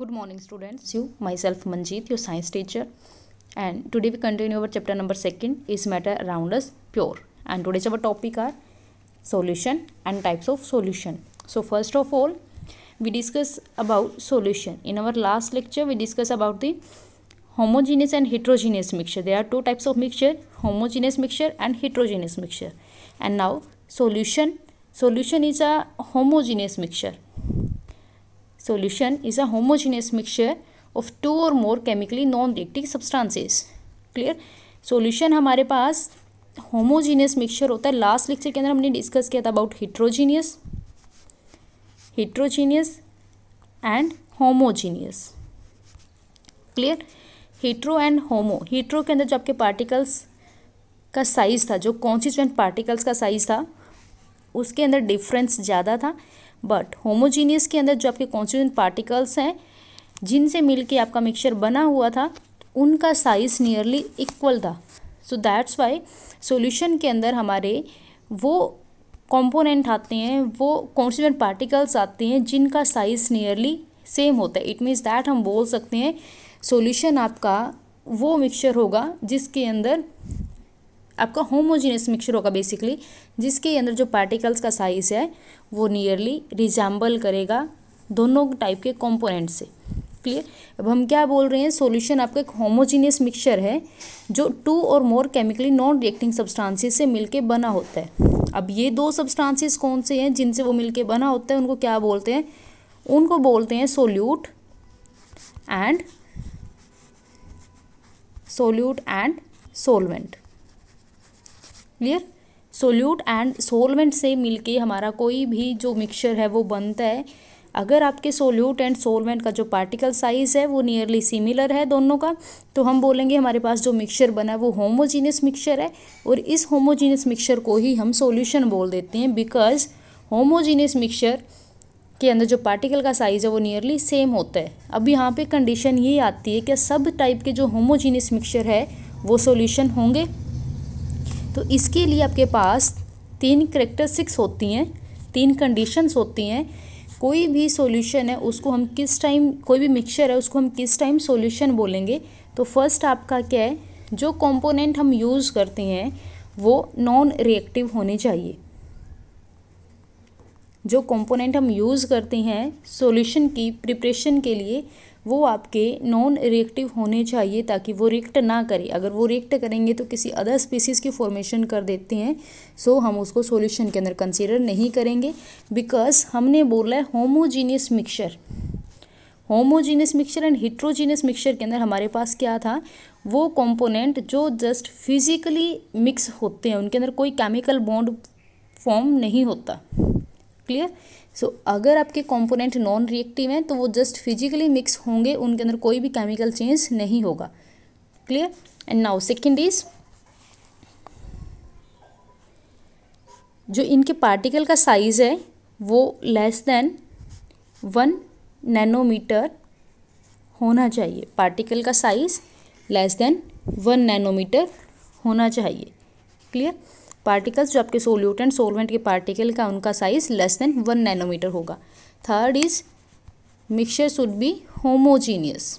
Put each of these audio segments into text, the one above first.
Good morning students, you, myself Manjeet, your science teacher and today we continue our chapter number 2nd is matter around us pure and today's our topic are solution and types of solution. So first of all we discuss about solution. In our last lecture we discuss about the homogeneous and heterogeneous mixture. There are two types of mixture homogeneous mixture and heterogeneous mixture and now solution. Solution is a homogeneous mixture Solution is a homogeneous mixture of two or more chemically non-reactive substances. Clear? Solution हमारे पास homogeneous mixture होता है last lecture के अंदर हमने discuss किया था about heterogeneous heterogeneous and homogeneous clear hetero and homo hetero के अंदर जो आपके पार्टिकल्स का साइज़ था जो कॉन्सिस्टेंट पार्टिकल्स का साइज़ था उसके अंदर डिफरेंस ज़्यादा था बट होमोजीनियस के अंदर जो आपके कॉन्स्टिट्यूंट पार्टिकल्स हैं जिनसे मिलके आपका मिक्सचर बना हुआ था उनका साइज नियरली इक्वल था सो दैट्स वाई सोल्यूशन के अंदर हमारे वो कॉम्पोनेंट आते हैं वो कॉन्स्टिट्यूंट पार्टिकल्स आते हैं जिनका साइज नियरली सेम होता है इट मीन्स दैट हम बोल सकते हैं सोल्यूशन आपका वो मिक्सचर होगा जिसके अंदर आपका होमोजीनियस मिक्सचर होगा बेसिकली जिसके अंदर जो पार्टिकल्स का साइज़ है वो नियरली रिजाम्बल करेगा दोनों टाइप के कॉम्पोनेंट से क्लियर अब हम क्या बोल रहे हैं सॉल्यूशन आपका एक होमोजीनियस मिक्सचर है जो two or more chemically non reacting substances से मिलके बना होता है अब ये दो सब्सटेंसेस कौन से हैं जिनसे वो मिलके बना होता है उनको क्या बोलते हैं उनको बोलते हैं solute and solute and solvent clear solute and solvent से मिलके हमारा कोई भी जो मिक्सचर है वो बनता है अगर आपके सोल्यूट एंड सोलवेंट का जो पार्टिकल साइज़ है वो नियरली सिमिलर है दोनों का तो हम बोलेंगे हमारे पास जो मिक्सचर बना है वो होमोजीनियस मिक्सचर है और इस होमोजीनियस मिक्सचर को ही हम सोल्यूशन बोल देते हैं बिकॉज होमोजीनियस मिक्सचर के अंदर जो पार्टिकल का साइज़ है वो नियरली सेम होता है अब यहाँ पर कंडीशन ये आती है कि सब टाइप के जो होमोजीनियस मिक्सचर है वो सोल्यूशन होंगे तो इसके लिए आपके पास तीन करेक्टरिस्टिक्स होती हैं तीन कंडीशंस होती हैं कोई भी सॉल्यूशन है उसको हम किस टाइम कोई भी मिक्सचर है उसको हम किस टाइम सॉल्यूशन बोलेंगे तो फर्स्ट आपका क्या है जो कंपोनेंट हम यूज़ करते हैं वो नॉन रिएक्टिव होने चाहिए जो कंपोनेंट हम यूज़ करते हैं सॉल्यूशन की प्रिपरेशन के लिए वो आपके नॉन रिएक्टिव होने चाहिए ताकि वो रिएक्ट ना करे अगर वो रिएक्ट करेंगे तो किसी अदर स्पीसीज़ की फॉर्मेशन कर देते हैं सो हम उसको सॉल्यूशन के अंदर कंसीडर नहीं करेंगे बिकॉज हमने बोला है homogeneous mixture homogeneous mixture and heterogeneous mixture के अंदर हमारे पास क्या था वो कॉम्पोनेंट जो जस्ट फिजिकली मिक्स होते हैं उनके अंदर कोई केमिकल बॉन्ड फॉर्म नहीं होता क्लियर सो so, अगर आपके कंपोनेंट नॉन रिएक्टिव हैं तो वो जस्ट फिजिकली मिक्स होंगे उनके अंदर कोई भी केमिकल चेंज नहीं होगा clear and now second is जो इनके पार्टिकल का साइज है वो लेस देन वन नैनोमीटर होना चाहिए पार्टिकल का size less than one nanometre होना चाहिए क्लियर पार्टिकल्स जो आपके सोल्यूटेंट सोलवेंट के पार्टिकल का उनका size less than one nanometre होगा third is mixture should be homogeneous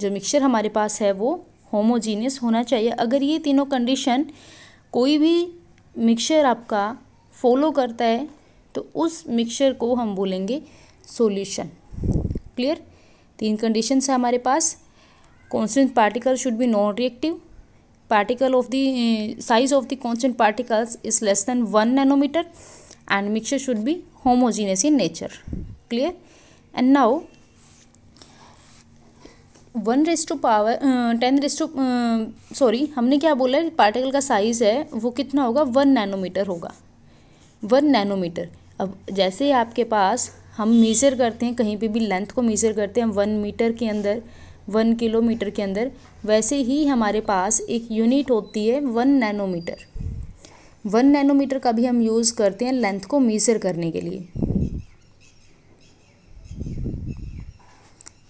जो मिक्सचर हमारे पास है वो होमोजीनियस होना चाहिए अगर ये तीनों कंडीशन कोई भी मिक्सचर आपका फॉलो करता है तो उस मिक्सचर को हम बोलेंगे सोल्यूशन क्लियर तीन कंडीशन है हमारे पास constituent particle should be non reactive particle of the size of the constituent particles is less than one nanometre and mixture should be homogeneous in nature clear and now one raise to power ten raise to sorry हमने क्या बोला है particle का size है वो कितना होगा one nanometre होगा वन नैनोमीटर अब जैसे ही आपके पास हम मीज़र करते हैं कहीं पे भी लेंथ को मीज़र करते हैं वन मीटर के अंदर वन किलोमीटर के अंदर वैसे ही हमारे पास एक यूनिट होती है वन नैनोमीटर वन नैनोमीटर का भी हम यूज़ करते हैं लेंथ को मेज़र करने के लिए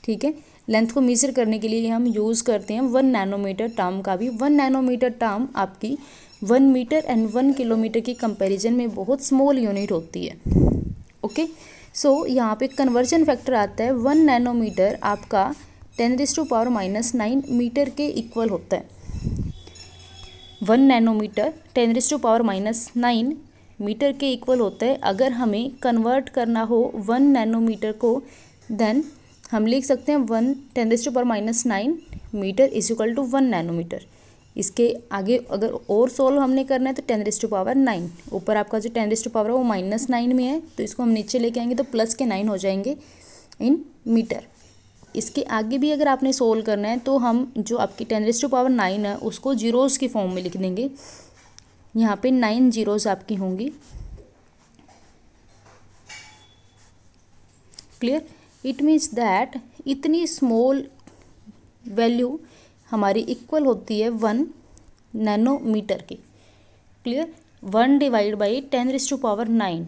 ठीक है लेंथ को मेज़र करने के लिए हम यूज़ करते हैं वन नैनोमीटर टर्म का भी वन नैनोमीटर टर्म आपकी one metre and one kilometre की कंपैरिजन में बहुत स्मॉल यूनिट होती है ओके सो so, यहाँ पे कन्वर्जन फैक्टर आता है वन नैनोमीटर आपका ten raise to power minus nine metre के इक्वल होता है one nanometre ten raise to power minus nine metre के इक्वल होता है अगर हमें कन्वर्ट करना हो वन नैनोमीटर को देन हम लिख सकते हैं one ten raise to power minus nine metre is equal to one nanometre इसके आगे अगर और सोल्व हमने करना है तो ten raise to power nine ऊपर आपका जो टेन रेस टू पावर है वो माइनस नाइन में है तो इसको हम नीचे लेके आएंगे तो प्लस के नाइन हो जाएंगे इन मीटर इसके आगे भी अगर आपने सोल्व करना है तो हम जो आपकी ten raise to power nine है उसको जीरोज़ के फॉर्म में लिख देंगे यहाँ पे नाइन जीरोज़ आपकी होंगी क्लियर इट मीन्स दैट इतनी स्मॉल वैल्यू हमारी इक्वल होती है वन नैनोमीटर की clear one divide by ten raised to power nine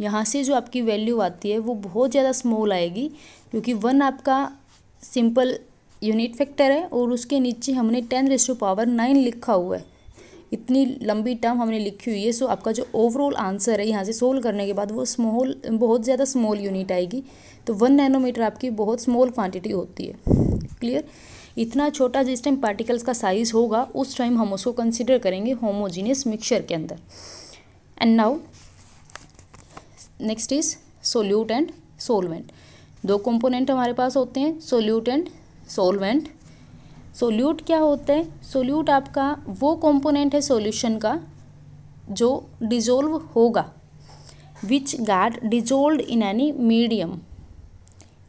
यहाँ से जो आपकी वैल्यू आती है वो बहुत ज़्यादा स्मॉल आएगी क्योंकि वन आपका सिंपल यूनिट फैक्टर है और उसके नीचे हमने टेन रेस्टो पावर नाइन लिखा हुआ है इतनी लंबी टर्म हमने लिखी हुई है सो आपका जो ओवरऑल आंसर है यहाँ से सोल्व करने के बाद वो स्मॉल बहुत ज़्यादा स्मॉल यूनिट आएगी तो वन नैनोमीटर आपकी बहुत स्मॉल क्वांटिटी होती है क्लियर इतना छोटा जिस टाइम पार्टिकल्स का साइज़ होगा उस टाइम हम उसको कंसिडर करेंगे होमोजीनियस मिक्सचर के अंदर and now next is solute and solvent दो कंपोनेंट हमारे पास होते हैं सोल्यूट एंड सोलवेंट सोल्यूट क्या होता है सोल्यूट आपका वो कंपोनेंट है सॉल्यूशन का जो डिजोल्व होगा which get dissolve in any medium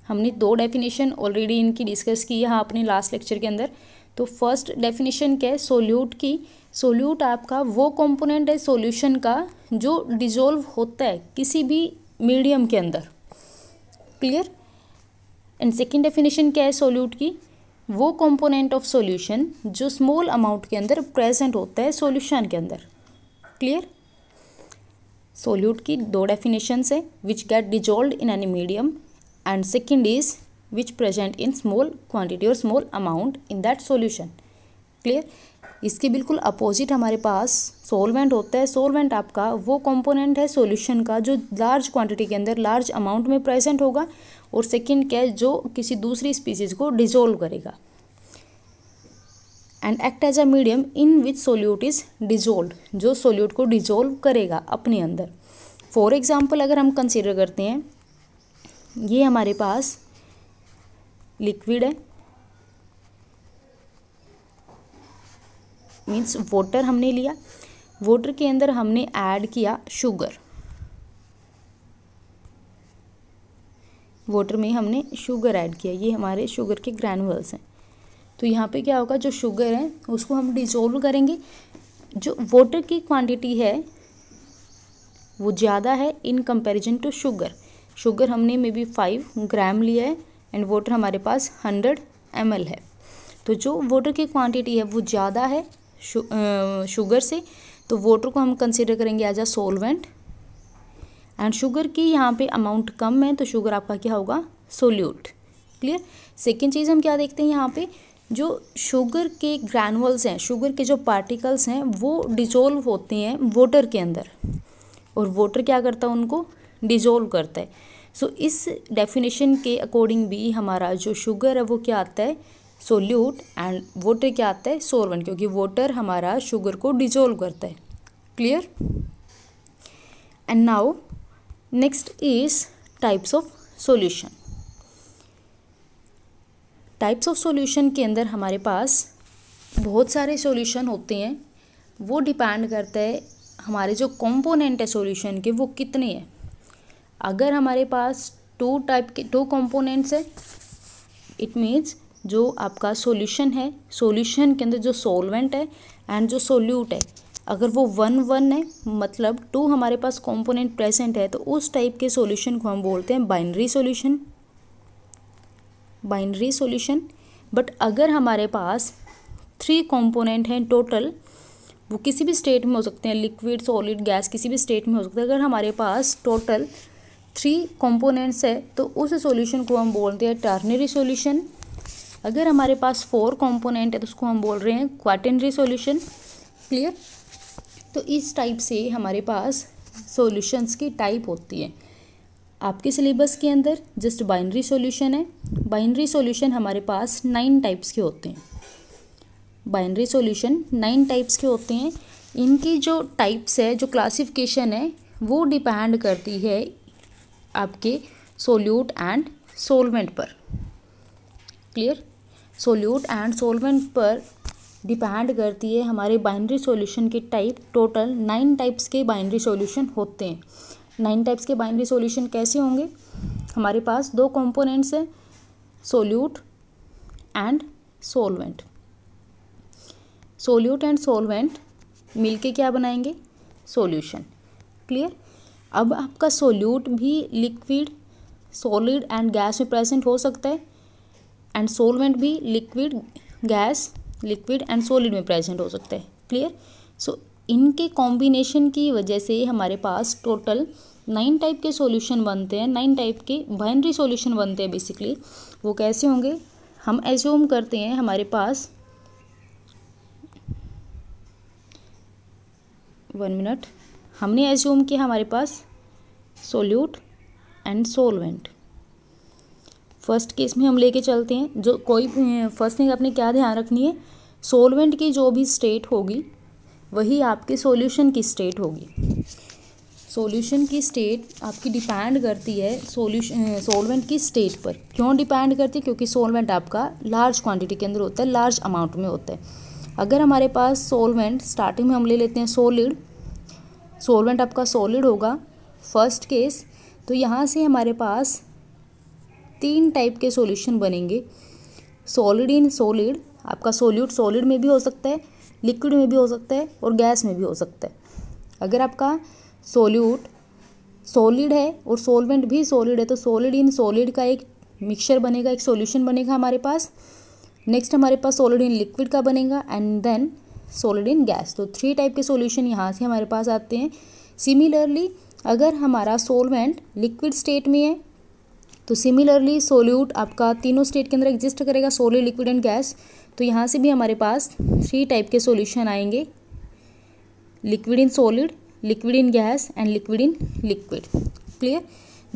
हमने दो डेफिनेशन ऑलरेडी इनकी डिस्कस की है हाँ, अपने लास्ट लेक्चर के अंदर तो फर्स्ट डेफिनेशन क्या है सोल्यूट की सोल्यूट आपका वो कंपोनेंट है सॉल्यूशन का जो डिजोल्व होता है किसी भी मीडियम के अंदर क्लियर एंड सेकेंड डेफिनेशन क्या है सोल्यूट की वो कंपोनेंट ऑफ सॉल्यूशन जो स्मॉल अमाउंट के अंदर प्रेजेंट होता है सॉल्यूशन के अंदर क्लियर सोल्यूट की दो डेफिनेशंस है which get dissolve in any medium and second is which present in small quantity और small amount in that solution clear इसके बिल्कुल अपोजिट हमारे पास सोलवेंट होता है सोलवेंट आपका वो कंपोनेंट है सॉल्यूशन का जो लार्ज क्वांटिटी के अंदर लार्ज अमाउंट में प्रेजेंट होगा और सेकंड क्या है जो किसी दूसरी स्पीसीज को डिजोल्व करेगा and act as a medium in which solute is dissolve जो सोल्यूट को डिजोल्व करेगा अपने अंदर फॉर एग्जाम्पल अगर हम कंसिडर करते हैं ये हमारे पास लिक्विड है मीन्स वोटर हमने लिया वोटर के अंदर हमने ऐड किया शुगर वोटर में हमने शुगर ऐड किया ये हमारे शुगर के ग्रैनुअल्स हैं तो यहाँ पे क्या होगा जो शुगर है उसको हम डिजोल्व करेंगे जो वोटर की क्वांटिटी है वो ज़्यादा है in comparison to sugar sugar हमने मे बी फाइव ग्राम लिया है एंड वाटर हमारे पास हंड्रेड एम है तो जो वाटर की क्वांटिटी है वो ज़्यादा है शु, आ, शुगर से तो वाटर को हम कंसिडर करेंगे as a solvent and sugar की यहाँ पे अमाउंट कम है तो शुगर आपका क्या होगा सोल्यूट क्लियर सेकेंड चीज़ हम क्या देखते हैं यहाँ पे जो शुगर के ग्रैनुअल्स हैं शुगर के जो पार्टिकल्स हैं वो डिजोल्व होते हैं वाटर के अंदर और वाटर क्या करता है उनको डिजोल्व करता है सो so, इस डेफिनेशन के अकॉर्डिंग भी हमारा जो शुगर है वो क्या आता है सोल्यूट एंड वाटर क्या आता है सोरवन क्योंकि वाटर हमारा शुगर को डिजोल्व करता है clear and now next is types of solution types of solution के अंदर हमारे पास बहुत सारे सॉल्यूशन होते हैं वो डिपेंड करता है हमारे जो कंपोनेंट है सॉल्यूशन के वो कितने हैं अगर हमारे पास टू टाइप के टू कंपोनेंट्स है इट मीन्स जो आपका सॉल्यूशन है सॉल्यूशन के अंदर जो सॉल्वेंट है एंड जो सोल्यूट है अगर वो वन वन है मतलब टू हमारे पास कंपोनेंट प्रेजेंट है तो उस टाइप के सॉल्यूशन को हम बोलते हैं binary solution binary solution but अगर हमारे पास थ्री कंपोनेंट हैं टोटल वो किसी भी स्टेट में हो सकते हैं लिक्विड सॉलिड गैस किसी भी स्टेट में हो सकते हैं अगर हमारे पास टोटल थ्री कंपोनेंट्स है तो उस सॉल्यूशन को हम बोलते हैं टर्नरी सॉल्यूशन अगर हमारे पास फोर कंपोनेंट है तो उसको हम बोल रहे हैं क्वाटनरी सॉल्यूशन क्लियर तो इस टाइप से हमारे पास सॉल्यूशंस की टाइप होती है आपके सिलेबस के अंदर जस्ट बाइनरी सॉल्यूशन है बाइनरी सॉल्यूशन हमारे पास नाइन टाइप्स के होते हैं बाइनरी सॉल्यूशन नाइन टाइप्स के होते हैं इनकी जो टाइप्स है जो क्लासिफिकेशन है वो डिपेंड करती है आपके सोल्यूट एंड सोलवेंट पर क्लियर सोल्यूट एंड सोलवेंट पर डिपेंड करती है हमारे बाइनरी सॉल्यूशन के टाइप टोटल नाइन टाइप्स के बाइनरी सॉल्यूशन होते हैं नाइन टाइप्स के बाइनरी सॉल्यूशन कैसे होंगे हमारे पास दो कंपोनेंट्स हैं solute and solvent solute and solvent मिलके क्या बनाएंगे सॉल्यूशन क्लियर अब आपका सोल्यूट भी लिक्विड सॉलिड एंड गैस में प्रेजेंट हो सकता है एंड सोलवेंट भी liquid gas liquid and solid में प्रेजेंट हो सकता है क्लियर सो इनके कॉम्बिनेशन की वजह से हमारे पास टोटल नाइन टाइप के सॉल्यूशन बनते हैं नाइन टाइप के बाइनरी सॉल्यूशन बनते हैं बेसिकली वो कैसे होंगे हम एज्यूम करते हैं हमारे पास वन मिनट हमने एज्यूम किया हमारे पास solute and solvent first case में हम लेके चलते हैं जो कोई फर्स्ट थिंग आपने क्या ध्यान रखनी है सोलवेंट की जो भी स्टेट होगी वही आपके सॉल्यूशन की स्टेट होगी सॉल्यूशन की स्टेट आपकी डिपेंड करती है सॉल्यूशन सोलवेंट की स्टेट पर क्यों डिपेंड करती है क्योंकि सोलवेंट आपका लार्ज क्वांटिटी के अंदर होता है लार्ज अमाउंट में होता है अगर हमारे पास सोलवेंट स्टार्टिंग में हम ले लेते हैं सोलिड सोलवेंट आपका सॉलिड होगा फर्स्ट केस तो यहाँ से हमारे पास तीन टाइप के सॉल्यूशन बनेंगे सॉलिड इन सॉलिड आपका सोल्यूट सॉलिड में भी हो सकता है लिक्विड में भी हो सकता है और गैस में भी हो सकता है अगर आपका सोल्यूट सॉलिड है और सोलवेंट भी सॉलिड है तो सॉलिड इन सॉलिड का एक मिक्सचर बनेगा एक सॉल्यूशन बनेगा हमारे पास नेक्स्ट हमारे पास सॉलिड इन लिक्विड का बनेगा and then solid in gas तो थ्री टाइप के सोल्यूशन यहाँ से हमारे पास आते हैं सिमिलरली अगर हमारा सोलवेंट लिक्विड स्टेट में है तो सिमिलरली सोल्यूट आपका तीनों स्टेट के अंदर एग्जिस्ट करेगा सोलिड लिक्विड एंड गैस तो यहाँ से भी हमारे पास थ्री टाइप के सोल्यूशन आएंगे liquid in solid liquid in gas and liquid in liquid clear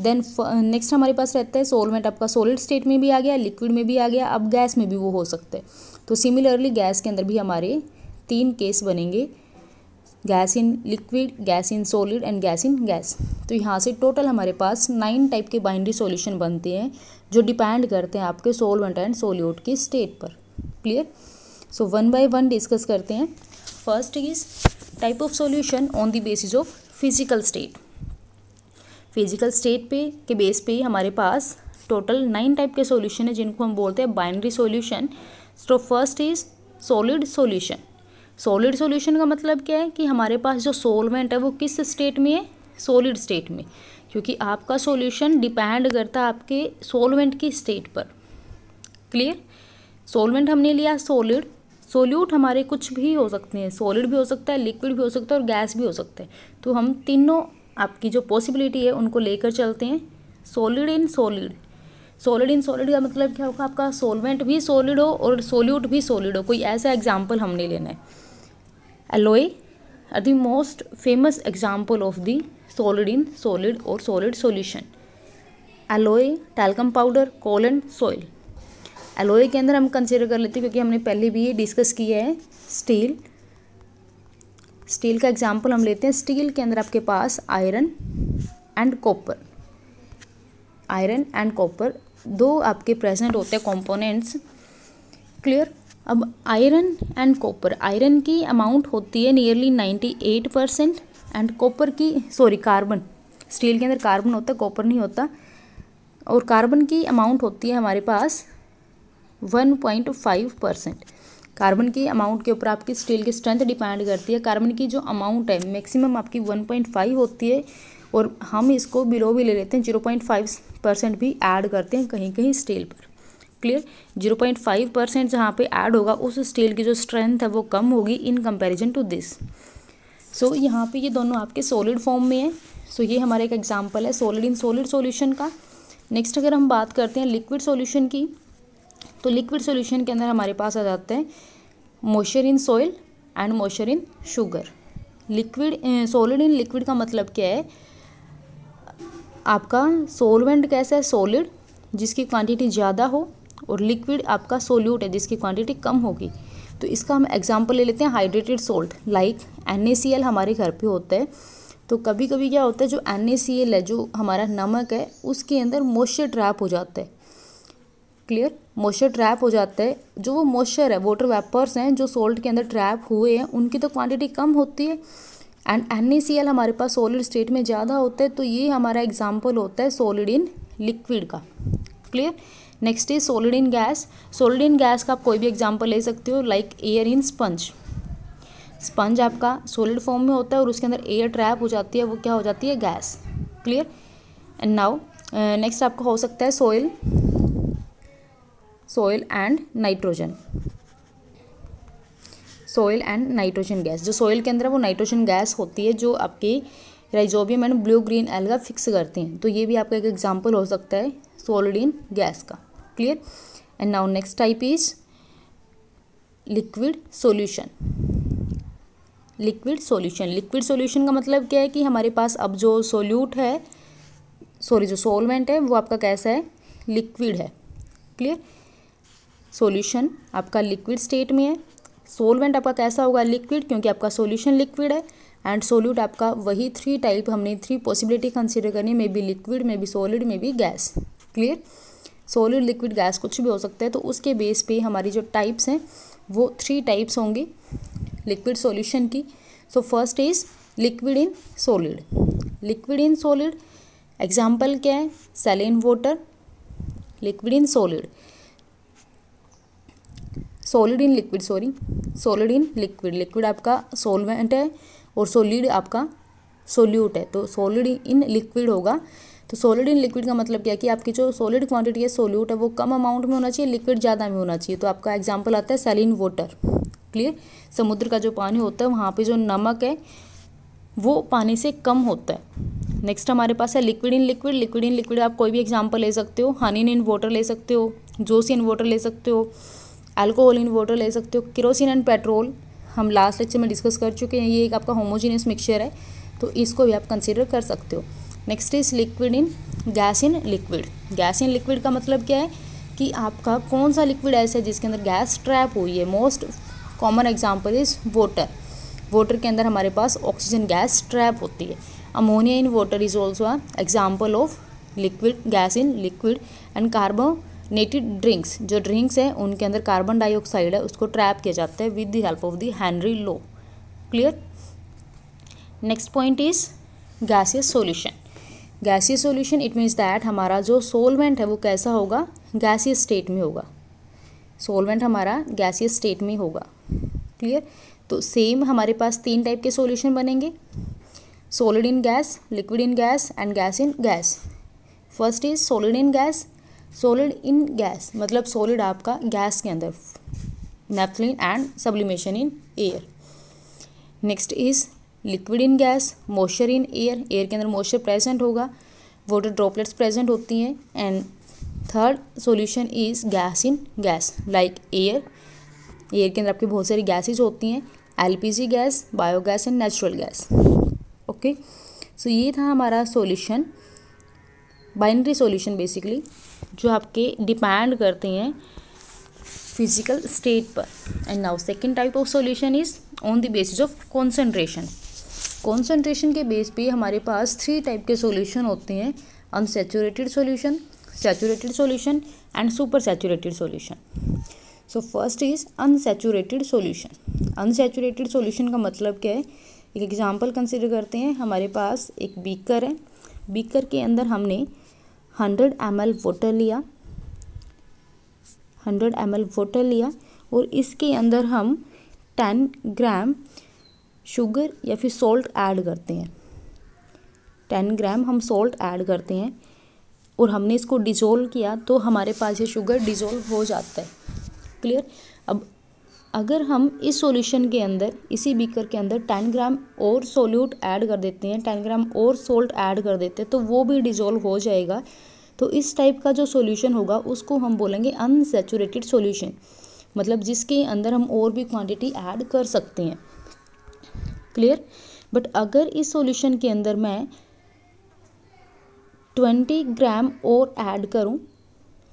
then next हमारे पास रहता है सोलवेंट आपका सोलिड स्टेट में भी आ गया लिक्विड में भी आ गया अब गैस में भी वो हो सकता है तो सिमिलरली गैस के अंदर भी हमारे तीन केस बनेंगे gas in liquid gas in solid and gas in gas तो यहाँ से टोटल हमारे पास नाइन टाइप के बाइनरी सॉल्यूशन बनते हैं जो डिपेंड करते हैं आपके सोलवेंट एंड सोल्यूट की स्टेट पर clear so one by one discuss करते हैं first is type of solution on the basis of physical state physical state पे के बेस पे हमारे पास टोटल नाइन टाइप के सॉल्यूशन है जिनको हम बोलते हैं binary solution so first is solid solution solid solution का मतलब क्या है कि हमारे पास जो सोलवेंट है वो किस स्टेट में है सॉलिड स्टेट में क्योंकि आपका सॉल्यूशन डिपेंड करता है आपके सोलवेंट की स्टेट पर क्लियर सोलवेंट हमने लिया सॉलिड सोल्यूट हमारे कुछ भी हो सकते हैं सॉलिड भी हो सकता है लिक्विड भी हो सकता है और गैस भी हो सकता है तो हम तीनों आपकी जो पॉसिबिलिटी है उनको लेकर चलते हैं solid in solid solid in solid का मतलब क्या होगा आपका सोलवेंट भी सॉलिड हो और सोल्यूट भी सॉलिड हो कोई ऐसा एग्जाम्पल हमने लेना है alloy are the most famous example of the solid in solid और solid solution alloy talcum powder coal and soil alloy के अंदर हम कंसिडर कर लेते हैं क्योंकि हमने पहले भी ये डिस्कस किया है स्टील स्टील का एग्जाम्पल हम लेते हैं स्टील के अंदर आपके पास iron and copper iron and copper दो आपके प्रेजेंट होते हैं कॉम्पोनेंट्स क्लियर अब आयरन एंड कॉपर आयरन की अमाउंट होती है nearly ninety eight percent and copper की सॉरी कार्बन स्टील के अंदर कार्बन होता है कॉपर नहीं होता और कार्बन की अमाउंट होती है हमारे पास one point five percent carbon की अमाउंट के ऊपर आपकी स्टील की स्ट्रेंथ डिपेंड करती है कार्बन की जो अमाउंट है मैक्सिमम आपकी वन पॉइंट फाइव होती है और हम इसको बिलो भी ले लेते हैं जीरो पॉइंट फाइव परसेंट भी ऐड करते हैं कहीं कहीं स्टील पर clear zero point five percent जहाँ पर ऐड होगा उस स्टील की जो स्ट्रेंथ है वो कम होगी in comparison to this so यहाँ पे ये दोनों आपके सॉलिड फॉर्म में है सो so, ये हमारा एक एग्जाम्पल है सॉलिड इन सॉलिड सॉल्यूशन का नेक्स्ट अगर हम बात करते हैं लिक्विड सोल्यूशन की तो लिक्विड सोल्यूशन के अंदर हमारे पास आ जाते हैं moisture in soil and moisture in sugar liquid solid in liquid का मतलब क्या है आपका सोलवेंट कैसा है सॉलिड जिसकी क्वांटिटी ज़्यादा हो और लिक्विड आपका सोल्यूट है जिसकी क्वांटिटी कम होगी तो इसका हम एग्जाम्पल ले लेते हैं हाइड्रेटेड सोल्ट लाइक एन हमारे घर पे होता है तो कभी कभी क्या होता है जो एन है जो हमारा नमक है उसके अंदर मॉइस्चर ट्रैप हो जाता है क्लियर मॉइस्चर ट्रैप हो जाता है जो वो मॉइस्चर है वाटर वेपर्स हैं जो सोल्ट के अंदर ट्रैप हुए हैं उनकी तो क्वांटिटी कम होती है एंड एन हमारे पास सोलिड स्टेट में ज़्यादा होता है तो ये हमारा एग्जाम्पल होता है सोलिड इन लिक्विड का clear next is solid in gas solid in gas का आप कोई भी एग्जाम्पल ले सकते हो like air in sponge sponge आपका सोलिड फॉर्म में होता है और उसके अंदर एयर ट्रैप हो जाती है वो क्या हो जाती है gas clear and now next आपका हो सकता है soil soil and nitrogen soil and nitrogen gas जो सोइल के अंदर है वो नाइट्रोजन गैस होती है जो आपकी rhizobium and blue green alga fix करती हैं तो ये भी आपका एक एग्जाम्पल हो सकता है सोलिड इन गैस का clear and now next type is liquid solution liquid solution liquid solution का मतलब क्या है कि हमारे पास अब जो सोल्यूट है सॉरी जो solvent है वो आपका कैसा है लिक्विड है क्लियर solution आपका लिक्विड स्टेट में है सोलवेंट आपका कैसा होगा लिक्विड क्योंकि आपका solution लिक्विड है एंड सोल्यूट आपका वही थ्री टाइप हमने थ्री पॉसिबिलिटी कंसिडर करनी may be liquid may be solid may be gas clear solid liquid gas कुछ भी हो सकता है तो उसके बेस पे हमारी जो टाइप्स हैं वो थ्री टाइप्स होंगी लिक्विड सॉल्यूशन की so first is liquid in solid liquid in solid example क्या है saline water liquid in solid solid in liquid sorry solid in liquid liquid आपका सोलवेंट है और सोलिड आपका सोल्यूट है तो सोलिड इन लिक्विड होगा तो सोलिड इन लिक्विड का मतलब क्या कि आपकी जो सॉलिड क्वांटिटी है सोल्यूट है वो कम अमाउंट में होना चाहिए लिक्विड ज़्यादा में होना चाहिए तो आपका एग्जाम्पल आता है सेलिन वाटर क्लियर समुद्र का जो पानी होता है वहाँ पर जो नमक है वो पानी से कम होता है नेक्स्ट हमारे पास है liquid in liquid liquid in liquid आप कोई भी एग्जाम्पल ले सकते हो हनी इन वाटर ले सकते हो जोस इन वाटर ले सकते हो अल्कोहल इन वाटर ले सकते हो किरोसिन एंड पेट्रोल हम लास्ट लेक्चर में डिस्कस कर चुके हैं ये एक आपका होमोजीनियस मिक्सचर है तो इसको भी आप कंसिडर कर सकते हो next is liquid in gas in liquid gas in liquid का मतलब क्या है कि आपका कौन सा लिक्विड ऐसा है जिसके अंदर गैस ट्रैप हुई है most common example is water water के अंदर हमारे पास ऑक्सीजन गैस ट्रैप होती है ammonia in water is also a example of liquid gas in liquid and carbonated drinks जो ड्रिंक्स हैं उनके अंदर कार्बन डाइऑक्साइड है उसको ट्रैप किया जाता है with the help of the Henry law clear next point is gaseous solution गैसीय सॉल्यूशन इट मीन्स दैट हमारा जो सोलवेंट है वो कैसा होगा गैसीय स्टेट में होगा सोलवेंट हमारा गैसीय स्टेट में होगा क्लियर तो सेम हमारे पास तीन टाइप के सॉल्यूशन बनेंगे solid in gas liquid in gas and gas in gas first is solid in gas solid in gas मतलब सोलिड आपका गैस के अंदर naphthalene and sublimation in air next is liquid in gas moisture in air air के अंदर moisture present होगा water droplets present होती हैं and third solution is gas in gas like air air के अंदर आपकी बहुत सारी गैसेज होती हैं LPG gas biogas and natural gas okay so ये था हमारा सॉल्यूशन बाइनरी सॉल्यूशन बेसिकली जो आपके डिपेंड करते हैं फिजिकल स्टेट पर and now second type of solution is on the basis of concentration concentration के बेस पे हमारे पास थ्री टाइप के सॉल्यूशन होते हैं unsaturated solution saturated solution and super saturated solution so first is unsaturated solution unsaturated solution का मतलब क्या है एक एग्जांपल कंसिडर करते हैं हमारे पास एक बीकर है बीकर के अंदर हमने हंड्रेड एम वोटर लिया हंड्रेड एम वोटर लिया और इसके अंदर हम टेन ग्राम शुगर या फिर सॉल्ट ऐड करते हैं टेन ग्राम हम सॉल्ट ऐड करते हैं और हमने इसको डिजोल्व किया तो हमारे पास ये शुगर डिजोल्व हो जाता है क्लियर अब अगर हम इस सॉल्यूशन के अंदर इसी बीकर के अंदर टेन ग्राम और सोल्यूट ऐड कर देते हैं टेन ग्राम और सोल्ट ऐड कर देते हैं तो वो भी डिजोल्व हो जाएगा तो इस टाइप का जो सॉल्यूशन होगा उसको हम बोलेंगे अनसेचुरेटेड सॉल्यूशन मतलब जिसके अंदर हम और भी क्वांटिटी ऐड कर सकते हैं क्लियर बट अगर इस सॉल्यूशन के अंदर मैं ट्वेंटी ग्राम और ऐड करूं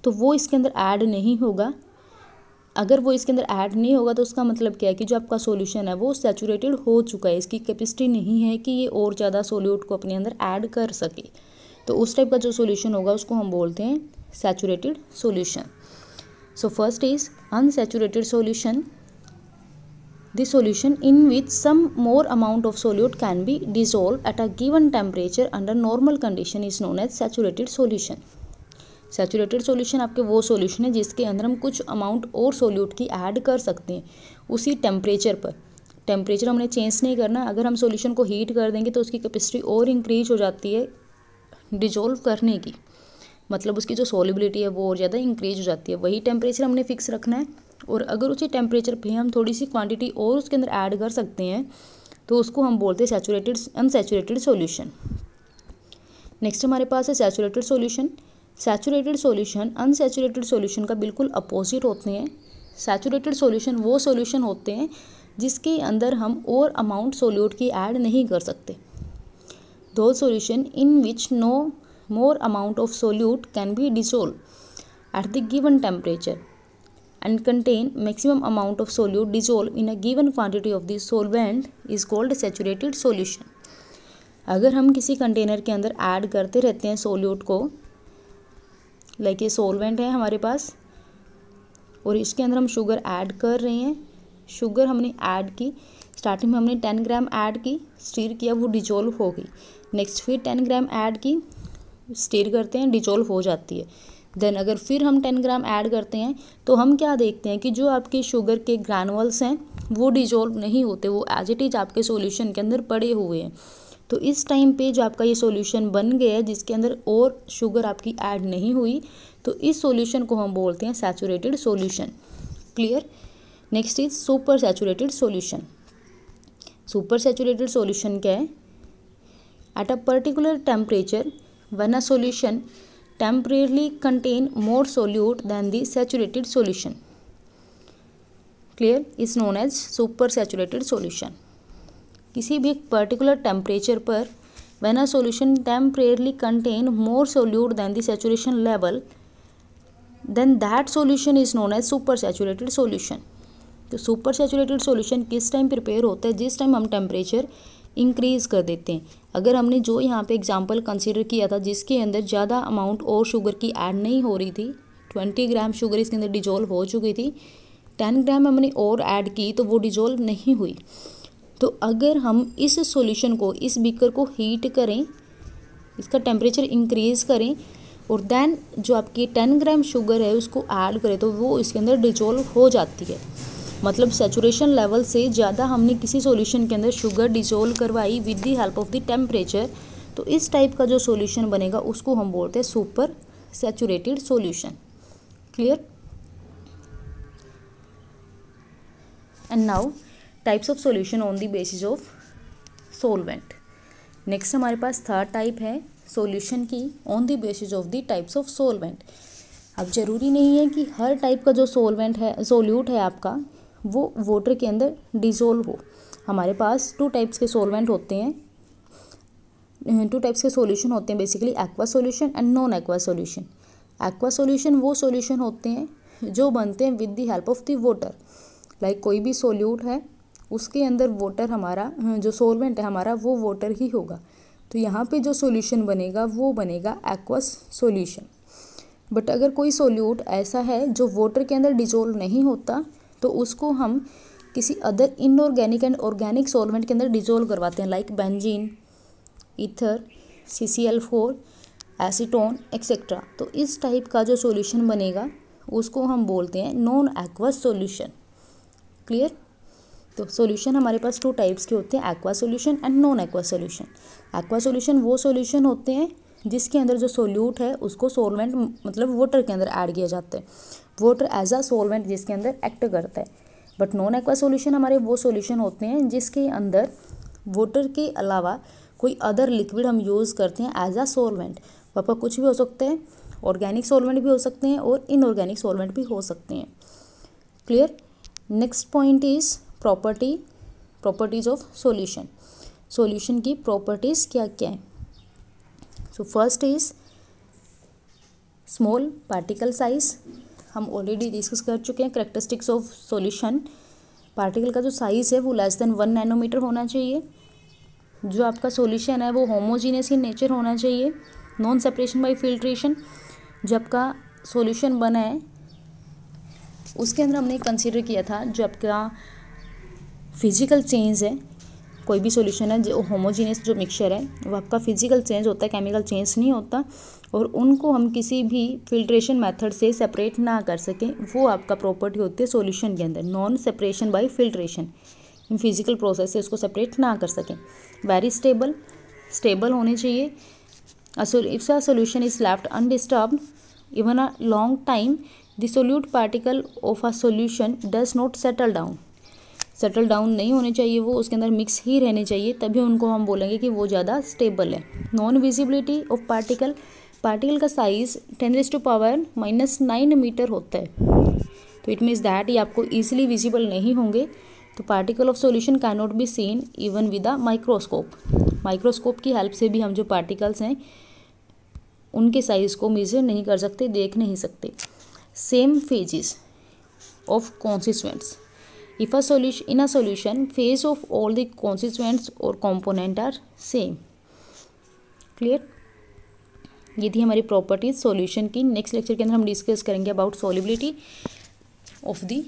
तो वो इसके अंदर ऐड नहीं होगा अगर वो इसके अंदर ऐड नहीं होगा तो उसका मतलब क्या है कि जो आपका सॉल्यूशन है वो सेचूरेटेड हो चुका है इसकी कैपेसिटी नहीं है कि ये और ज़्यादा सोल्यूट को अपने अंदर ऐड कर सके तो उस टाइप का जो सोल्यूशन होगा उसको हम बोलते हैं saturated solution so first is unsaturated solution the solution in which some more amount of solute can be dissolved at a given temperature under normal condition is known as saturated solution saturated solution आपके वो solution है जिसके अंदर हम कुछ amount और solute की add कर सकते हैं उसी टेम्परेचर पर टेम्परेचर हमने चेंज नहीं करना अगर हम सॉल्यूशन को हीट कर देंगे तो उसकी कैपेसिटी और इंक्रीज हो जाती है डिजोल्व करने की मतलब उसकी जो सॉलिबिलिटी है वो और ज़्यादा इंक्रीज हो जाती है वही टेम्परेचर हमने फिक्स रखना है और अगर उसी टेम्परेचर पे हम थोड़ी सी क्वांटिटी और उसके अंदर ऐड कर सकते हैं तो उसको हम बोलते हैं सैचुरेटेड अनसेचुरेटेड सॉल्यूशन नेक्स्ट हमारे पास है saturated solution saturated solution unsaturated solution का बिल्कुल अपोजिट होते हैं सैचुरेटेड सॉल्यूशन वो सॉल्यूशन होते हैं जिसके अंदर हम और अमाउंट सोल्यूट की ऐड नहीं कर सकते दो solution in which no more amount of solute can be dissolve at the given temperature and contain maximum amount of solute dissolved in a given quantity of the solvent is called saturated solution अगर हम किसी container के अंदर add करते रहते हैं solute को like ये सोलवेंट है हमारे पास और इसके अंदर हम शुगर ऐड कर रहे हैं शुगर हमने ऐड की स्टार्टिंग में हमने टेन ग्राम ऐड की स्टीर किया वो डिजोल्व हो गई नेक्स्ट फिर टेन ग्राम ऐड की स्टीर करते हैं डिजोल्व हो जाती है देन अगर फिर हम टेन ग्राम ऐड करते हैं तो हम क्या देखते हैं कि जो आपके शुगर के ग्रैनुअल्स हैं वो डिजोल्व नहीं होते वो एज इट इज आपके सॉल्यूशन के अंदर पड़े हुए हैं तो इस टाइम पे जो आपका ये सॉल्यूशन बन गया है जिसके अंदर और शुगर आपकी ऐड नहीं हुई तो इस सॉल्यूशन को हम बोलते हैं saturated solution clear next is super saturated solution super saturated solution क्या है at a particular temperature when a solution temporarily contain more solute than the saturated solution clear is known as supersaturated solution किसी भी particular temperature पर when a solution temporarily contain more solute than the saturation level then that solution is known as supersaturated solution तो super saturated solution किस time prepare होता है जिस time हम temperature increase कर देते हैं अगर हमने जो यहाँ पे एग्जांपल कंसीडर किया था जिसके अंदर ज़्यादा अमाउंट और शुगर की ऐड नहीं हो रही थी ट्वेंटी ग्राम शुगर इसके अंदर डिजोल्व हो चुकी थी टेन ग्राम हमने और ऐड की तो वो डिजोल्व नहीं हुई तो अगर हम इस सॉल्यूशन को इस बीकर को हीट करें इसका टेम्परेचर इंक्रीज़ करें और देन जो आपकी टेन ग्राम शुगर है उसको ऐड करें तो वो इसके अंदर डिजोल्व हो जाती है मतलब सेचुरेशन लेवल से ज़्यादा हमने किसी सॉल्यूशन के अंदर शुगर डिजोल्व करवाई with the help of the temperature तो इस टाइप का जो सॉल्यूशन बनेगा उसको हम बोलते हैं super saturated solution clear and now types of solution on the basis of solvent next हमारे पास थर्ड टाइप है सॉल्यूशन की on the basis of the types of solvent अब ज़रूरी नहीं है कि हर टाइप का जो सोलवेंट है सोल्यूट है आपका वो वाटर के अंदर डिज़ोल्व हो हमारे पास टू टाइप्स के सोलवेंट होते हैं टू टाइप्स के सॉल्यूशन होते हैं basically aqua solution and non aqua solution aqua solution वो सॉल्यूशन होते हैं जो बनते हैं with the help of the water like कोई भी सोल्यूट है उसके अंदर वाटर हमारा जो सोलवेंट है हमारा वो वाटर ही होगा तो यहाँ पे जो सॉल्यूशन बनेगा वो बनेगा एक्वस सॉल्यूशन बट अगर कोई सोल्यूट ऐसा है जो वाटर के अंदर डिजोल्व नहीं होता तो उसको हम किसी other inorganic and organic solvent के अंदर डिजोल्व करवाते हैं like benzene ether C C L four acetone etcetera तो इस टाइप का जो सॉल्यूशन बनेगा उसको हम बोलते हैं नॉन एक्वस सॉल्यूशन क्लियर तो सॉल्यूशन हमारे पास टू टाइप्स के होते हैं aqua solution and non aqua solution aqua solution वो सॉल्यूशन होते हैं जिसके अंदर जो सोल्यूट है उसको सोलवेंट मतलब वाटर के अंदर ऐड किया जाता है वाटर एज अ सोलवेंट जिसके अंदर एक्ट करता है बट नॉन एक्वा सोल्यूशन हमारे वो सोल्यूशन होते हैं जिसके अंदर वाटर के अलावा कोई अदर लिक्विड हम यूज़ करते हैं एज अ सोलवेंट पापा कुछ भी हो सकते हैं ऑर्गेनिक सोलवेंट भी हो सकते हैं और इनऑर्गेनिक सोलवेंट भी हो सकते हैं clear next point is property properties of solution solution की प्रॉपर्टीज़ क्या क्या हैं so first is small particle size हम ऑलरेडी डिस्कस कर चुके हैं करेक्टरिस्टिक्स ऑफ सॉल्यूशन पार्टिकल का जो साइज़ है वो लेस देन वन नैनोमीटर होना चाहिए जो आपका सॉल्यूशन है वो होमोजीनियस इन नेचर होना चाहिए नॉन सेपरेशन बाय फिल्ट्रेशन जो आपका सॉल्यूशन बना है उसके अंदर हमने कंसीडर किया था जो आपका फिजिकल चेंज है कोई भी सोल्यूशन है जो होमोजीनियस जो मिक्सचर है वो आपका फिजिकल चेंज होता है केमिकल चेंज नहीं होता और उनको हम किसी भी फिल्ट्रेशन मेथड से सेपरेट ना कर सकें वो आपका प्रॉपर्टी होती है सोल्यूशन के अंदर non separation by filtration in physical process से इसको सेपरेट ना कर सकें वेरी स्टेबल स्टेबल होने चाहिए a solution is left undisturbed even a long time the solute particle of a solution does not settle down settle down नहीं होने चाहिए वो उसके अंदर मिक्स ही रहने चाहिए तभी उनको हम बोलेंगे कि वो ज़्यादा स्टेबल है non visibility of particle particle का size ten raise to power minus nine meter होता है तो इट मीन्स दैट ये आपको ईजिली विजिबल नहीं होंगे तो particle of solution can not be seen even with a microscope microscope की हेल्प से भी हम जो पार्टिकल्स हैं उनके साइज़ को मेजर नहीं कर सकते देख नहीं सकते same phases of constituents if a solution in a solution phase of all the constituents or component are same clear ये थी हमारी प्रॉपर्टीज सॉल्यूशन की नेक्स्ट लेक्चर के अंदर हम डिस्कस करेंगे about solubility of the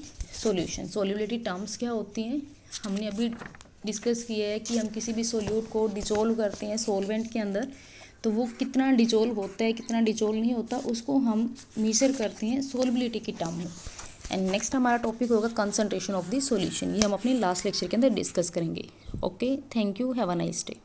solution solubility terms क्या होती हैं हमने अभी डिस्कस किया है कि हम किसी भी सोल्यूट को डिजोल्व करते हैं सोलवेंट के अंदर तो वो कितना डिजोल्व होता है कितना डिजोल्व नहीं होता उसको हम मेजर करते हैं सोलबिलिटी की टर्म में एंड नेक्स्ट हमारा टॉपिक होगा कंसनट्रेशन ऑफ द सोल्यूशन ये हम अपने लास्ट लेक्चर के अंदर डिस्कस करेंगे okay thank you have a nice day